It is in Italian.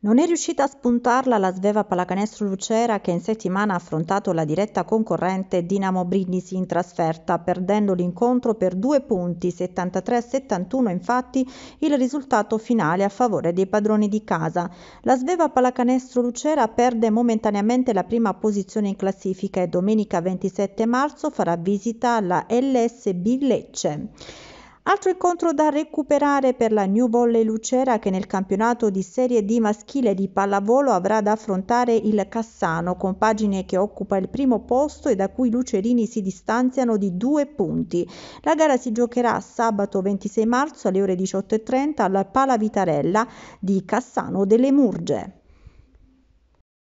Non è riuscita a spuntarla la sveva pallacanestro Lucera che in settimana ha affrontato la diretta concorrente Dinamo Brindisi in trasferta, perdendo l'incontro per due punti, 73-71 infatti il risultato finale a favore dei padroni di casa. La sveva pallacanestro Lucera perde momentaneamente la prima posizione in classifica e domenica 27 marzo farà visita alla LSB Lecce. Altro incontro da recuperare per la New Volley Lucera che nel campionato di Serie D maschile di pallavolo avrà da affrontare il Cassano, compagine che occupa il primo posto e da cui i lucerini si distanziano di due punti. La gara si giocherà sabato 26 marzo alle ore 18.30 alla Pala Vitarella di Cassano delle Murge.